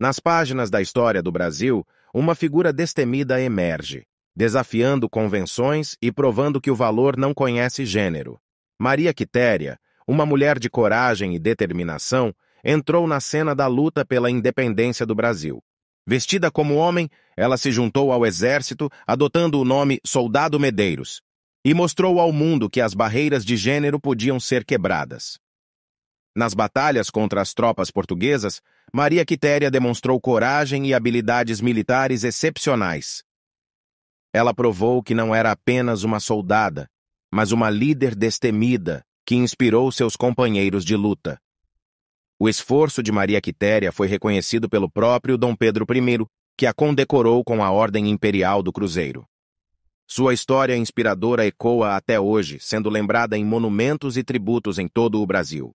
Nas páginas da história do Brasil, uma figura destemida emerge, desafiando convenções e provando que o valor não conhece gênero. Maria Quitéria, uma mulher de coragem e determinação, entrou na cena da luta pela independência do Brasil. Vestida como homem, ela se juntou ao exército, adotando o nome Soldado Medeiros, e mostrou ao mundo que as barreiras de gênero podiam ser quebradas. Nas batalhas contra as tropas portuguesas, Maria Quitéria demonstrou coragem e habilidades militares excepcionais. Ela provou que não era apenas uma soldada, mas uma líder destemida que inspirou seus companheiros de luta. O esforço de Maria Quitéria foi reconhecido pelo próprio Dom Pedro I, que a condecorou com a Ordem Imperial do Cruzeiro. Sua história inspiradora ecoa até hoje, sendo lembrada em monumentos e tributos em todo o Brasil.